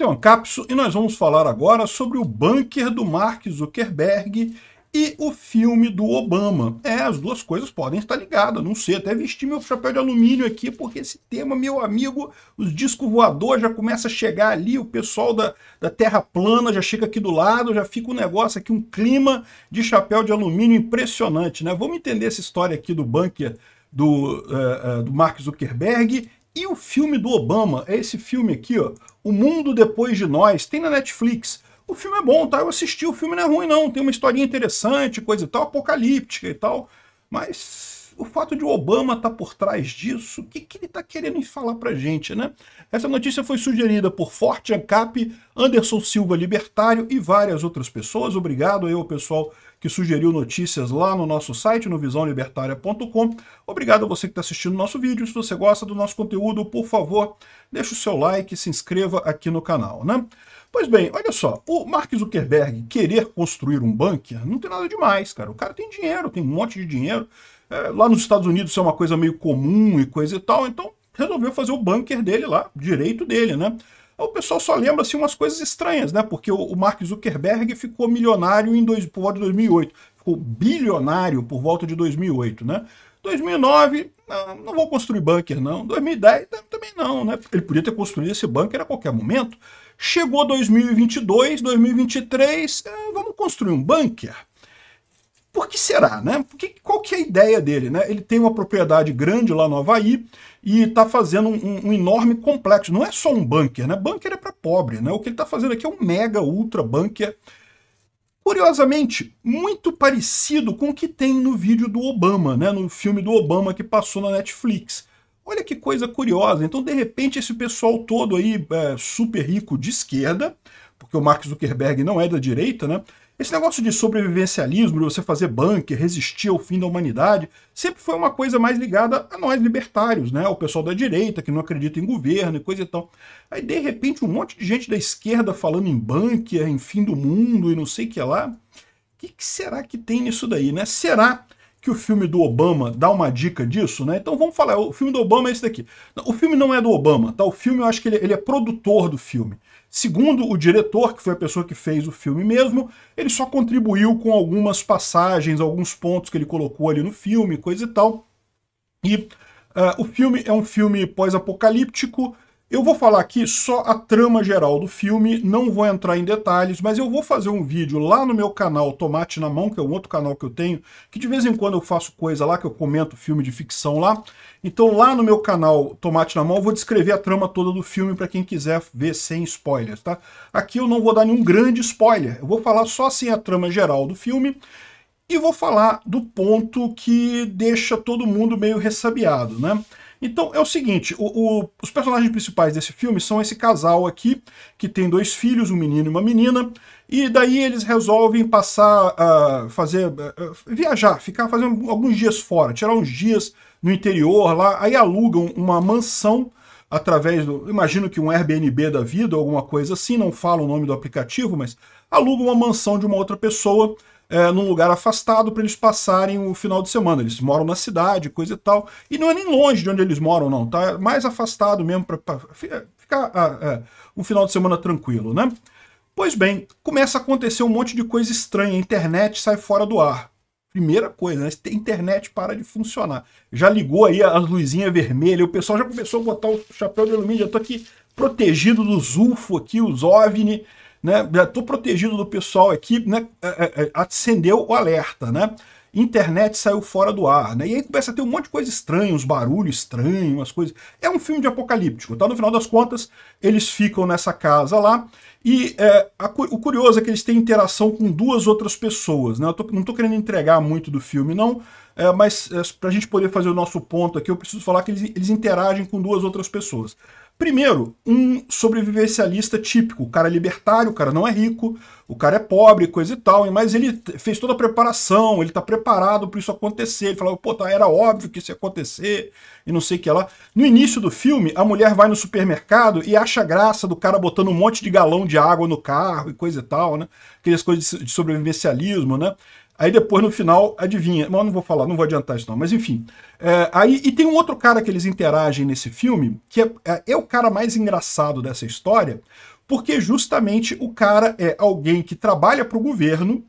Então, capso e nós vamos falar agora sobre o bunker do Mark Zuckerberg e o filme do Obama. É, as duas coisas podem estar ligadas, não sei, até vesti meu chapéu de alumínio aqui, porque esse tema, meu amigo, os discos voadores já começa a chegar ali, o pessoal da, da Terra plana já chega aqui do lado, já fica um negócio aqui, um clima de chapéu de alumínio impressionante, né? Vamos entender essa história aqui do bunker do, uh, uh, do Mark Zuckerberg e o filme do Obama, é esse filme aqui, ó, O Mundo Depois de Nós, tem na Netflix. O filme é bom, tá? Eu assisti, o filme não é ruim não, tem uma historinha interessante, coisa e tal, apocalíptica e tal, mas o fato de o Obama estar tá por trás disso, o que, que ele está querendo falar pra gente, né? Essa notícia foi sugerida por Forte Ancap, Anderson Silva Libertário e várias outras pessoas. Obrigado aí ao pessoal que sugeriu notícias lá no nosso site, no visãolibertaria.com. Obrigado a você que está assistindo o nosso vídeo. Se você gosta do nosso conteúdo, por favor, deixe o seu like e se inscreva aqui no canal, né? Pois bem, olha só, o Mark Zuckerberg querer construir um bunker não tem nada demais, cara. O cara tem dinheiro, tem um monte de dinheiro. É, lá nos Estados Unidos isso é uma coisa meio comum e coisa e tal, então resolveu fazer o bunker dele lá, direito dele, né? o pessoal só lembra assim, umas coisas estranhas, né? Porque o Mark Zuckerberg ficou milionário em dois, por volta de 2008. Ficou bilionário por volta de 2008, né? 2009, não, não vou construir bunker, não. 2010, também não, né? Ele podia ter construído esse bunker a qualquer momento. Chegou 2022, 2023, é, vamos construir um bunker? Por que será, né? qual que é a ideia dele, né? Ele tem uma propriedade grande lá no Havaí e está fazendo um, um, enorme complexo. Não é só um bunker, né? Bunker é para pobre, né? O que ele está fazendo aqui é um mega ultra bunker. Curiosamente, muito parecido com o que tem no vídeo do Obama, né? No filme do Obama que passou na Netflix. Olha que coisa curiosa. Então, de repente, esse pessoal todo aí é, super rico de esquerda, porque o Mark Zuckerberg não é da direita, né? Esse negócio de sobrevivencialismo, de você fazer bunker, resistir ao fim da humanidade, sempre foi uma coisa mais ligada a nós libertários, né? O pessoal da direita que não acredita em governo e coisa e tal. Aí, de repente, um monte de gente da esquerda falando em bunker, em fim do mundo e não sei o que lá. O que, que será que tem nisso daí, né? Será que o filme do Obama dá uma dica disso, né? Então vamos falar, o filme do Obama é esse daqui. O filme não é do Obama, tá? O filme, eu acho que ele, é, ele é produtor do filme. Segundo o diretor, que foi a pessoa que fez o filme mesmo, ele só contribuiu com algumas passagens, alguns pontos que ele colocou ali no filme, coisa e tal. E uh, o filme é um filme pós-apocalíptico, eu vou falar aqui só a trama geral do filme, não vou entrar em detalhes, mas eu vou fazer um vídeo lá no meu canal Tomate na Mão, que é um outro canal que eu tenho, que de vez em quando eu faço coisa lá, que eu comento filme de ficção lá. Então lá no meu canal Tomate na Mão eu vou descrever a trama toda do filme para quem quiser ver sem spoilers, tá? Aqui eu não vou dar nenhum grande spoiler, eu vou falar só assim a trama geral do filme e vou falar do ponto que deixa todo mundo meio ressabiado, né? Então é o seguinte: o, o, os personagens principais desse filme são esse casal aqui, que tem dois filhos, um menino e uma menina, e daí eles resolvem passar a uh, fazer. Uh, viajar, ficar fazendo alguns dias fora, tirar uns dias no interior lá, aí alugam uma mansão através do. Imagino que um Airbnb da vida, ou alguma coisa assim, não falo o nome do aplicativo, mas alugam uma mansão de uma outra pessoa é, num lugar afastado para eles passarem o final de semana. Eles moram na cidade, coisa e tal. E não é nem longe de onde eles moram, não, tá? É mais afastado mesmo para é, ficar ah, é, um final de semana tranquilo, né? Pois bem, começa a acontecer um monte de coisa estranha. A internet sai fora do ar. Primeira coisa, né? A internet para de funcionar. Já ligou aí as luzinhas vermelhas, o pessoal já começou a botar o chapéu de alumínio, já tô aqui protegido dos UFO aqui, os OVNI né? estou protegido do pessoal aqui, né? É, é, é, acendeu o alerta, né? Internet saiu fora do ar, né? E aí começa a ter um monte de coisa estranha, uns barulhos estranhos, as coisas. É um filme de apocalíptico, tá? No final das contas, eles ficam nessa casa lá. E é, a, o curioso é que eles têm interação com duas outras pessoas, né? Eu tô, não estou querendo entregar muito do filme, não. É, mas é, para a gente poder fazer o nosso ponto aqui, eu preciso falar que eles, eles interagem com duas outras pessoas. Primeiro, um sobrevivencialista típico. O cara é libertário, o cara não é rico, o cara é pobre, coisa e tal, mas ele fez toda a preparação, ele tá preparado para isso acontecer. Ele falava, pô, tá, era óbvio que isso ia acontecer, e não sei o que lá. No início do filme, a mulher vai no supermercado e acha graça do cara botando um monte de galão de água no carro e coisa e tal, né? Aquelas coisas de sobrevivencialismo, né? Aí depois, no final, adivinha. Mas não vou falar, não vou adiantar isso não. Mas enfim. É, aí, e tem um outro cara que eles interagem nesse filme, que é, é, é o cara mais engraçado dessa história, porque justamente o cara é alguém que trabalha para o governo,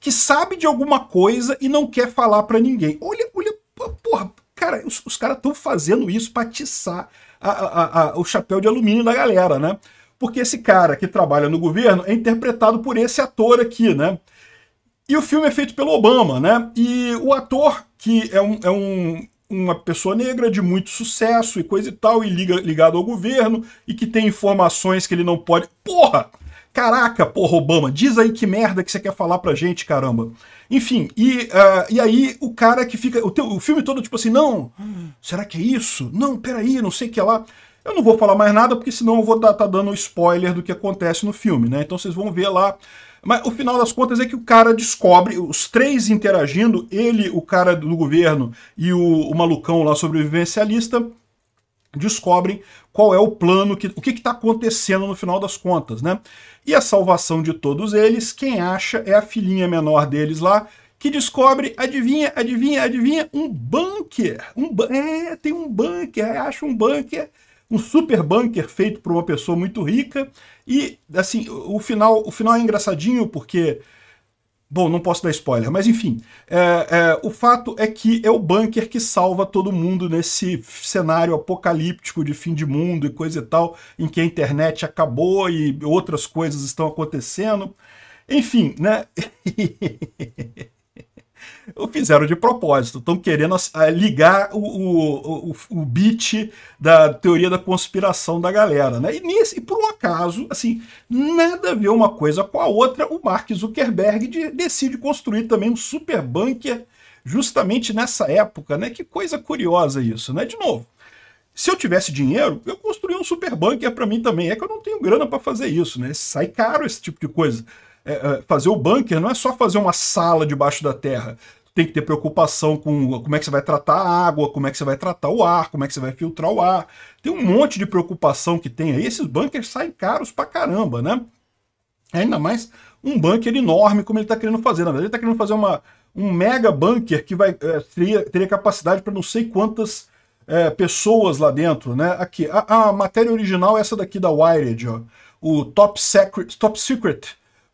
que sabe de alguma coisa e não quer falar para ninguém. Olha, olha, porra, cara, os, os caras estão fazendo isso para atiçar a, a, a, o chapéu de alumínio da galera, né? Porque esse cara que trabalha no governo é interpretado por esse ator aqui, né? E o filme é feito pelo Obama, né? E o ator, que é, um, é um, uma pessoa negra de muito sucesso e coisa e tal, e liga, ligado ao governo, e que tem informações que ele não pode. Porra! Caraca, porra, Obama, diz aí que merda que você quer falar pra gente, caramba. Enfim, e, uh, e aí o cara que fica. O, teu, o filme todo, tipo assim, não, será que é isso? Não, peraí, não sei o que lá. Eu não vou falar mais nada, porque senão eu vou estar tá, tá dando spoiler do que acontece no filme, né? Então vocês vão ver lá mas o final das contas é que o cara descobre, os três interagindo, ele, o cara do governo e o, o malucão lá sobrevivencialista, descobrem qual é o plano, que, o que está acontecendo no final das contas, né? E a salvação de todos eles, quem acha é a filhinha menor deles lá, que descobre, adivinha, adivinha, adivinha, um bunker. Um, é, tem um bunker, acha um bunker um super bunker feito por uma pessoa muito rica. E, assim, o final, o final é engraçadinho porque... Bom, não posso dar spoiler, mas enfim. É, é, o fato é que é o bunker que salva todo mundo nesse cenário apocalíptico de fim de mundo e coisa e tal, em que a internet acabou e outras coisas estão acontecendo. Enfim, né? o fizeram de propósito. Estão querendo assim, ligar o, o, o, o beat da teoria da conspiração da galera. Né? E, nesse, e por um acaso, assim, nada a ver uma coisa com a outra, o Mark Zuckerberg de, decide construir também um super bunker justamente nessa época. Né? Que coisa curiosa isso, né? De novo. Se eu tivesse dinheiro, eu construiria um super bunker para mim também. É que eu não tenho grana para fazer isso, né? Sai caro esse tipo de coisa. É, é, fazer o bunker não é só fazer uma sala debaixo da terra. Tem que ter preocupação com como é que você vai tratar a água, como é que você vai tratar o ar, como é que você vai filtrar o ar. Tem um monte de preocupação que tem aí. Esses bunkers saem caros pra caramba, né? É ainda mais um bunker enorme como ele está querendo fazer. Na verdade, ele está querendo fazer uma, um mega bunker que vai, é, teria, teria capacidade para não sei quantas é, pessoas lá dentro. Né? Aqui, a, a, matéria original é essa daqui da Wired, ó. o Top Secret, Top Secret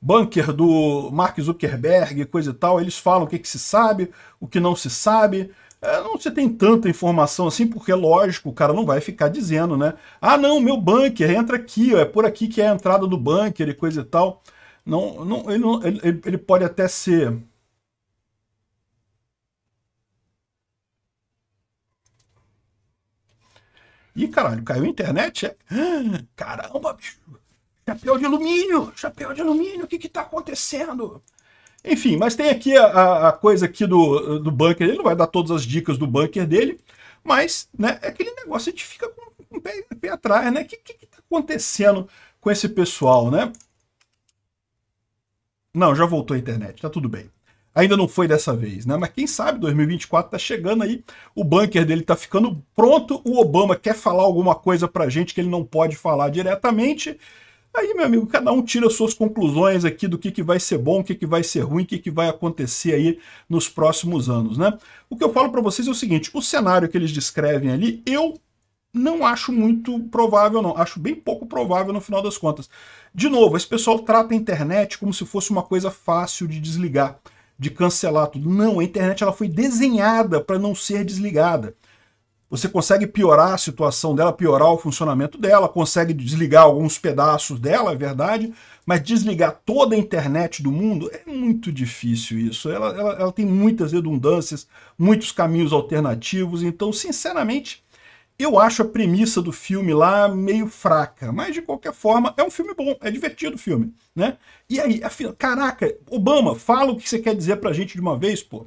bunker do Mark Zuckerberg, coisa e tal, eles falam o que, que se sabe, o que não se sabe. É, não se tem tanta informação assim, porque lógico, o cara não vai ficar dizendo, né? Ah, não, meu bunker, entra aqui, ó, é por aqui que é a entrada do bunker e coisa e tal. Não, não, ele, não, ele, ele pode até ser. Ih, caralho, caiu a internet? É? Caramba, bicho. Chapéu de alumínio! Chapéu de alumínio, o que está acontecendo? Enfim, mas tem aqui a, a, coisa aqui do, do bunker, ele não vai dar todas as dicas do bunker dele, mas né, é aquele negócio, a gente fica com, o pé, pé, atrás, né? O que está acontecendo com esse pessoal, né? Não, já voltou a internet, tá tudo bem. Ainda não foi dessa vez, né? Mas quem sabe 2024 tá chegando aí, o bunker dele tá ficando pronto, o Obama quer falar alguma coisa pra gente que ele não pode falar diretamente, Aí, meu amigo, cada um tira suas conclusões aqui do que, que vai ser bom, o que, que vai ser ruim, o que, que vai acontecer aí nos próximos anos, né? O que eu falo para vocês é o seguinte, o cenário que eles descrevem ali, eu não acho muito provável, não. Acho bem pouco provável no final das contas. De novo, esse pessoal trata a internet como se fosse uma coisa fácil de desligar, de cancelar tudo. Não, a internet ela foi desenhada para não ser desligada. Você consegue piorar a situação dela, piorar o funcionamento dela, consegue desligar alguns pedaços dela, é verdade, mas desligar toda a internet do mundo é muito difícil isso. Ela, ela, ela tem muitas redundâncias, muitos caminhos alternativos, então, sinceramente, eu acho a premissa do filme lá meio fraca, mas de qualquer forma é um filme bom, é divertido o filme, né? E aí, afinal, caraca, Obama, fala o que você quer dizer pra gente de uma vez, pô.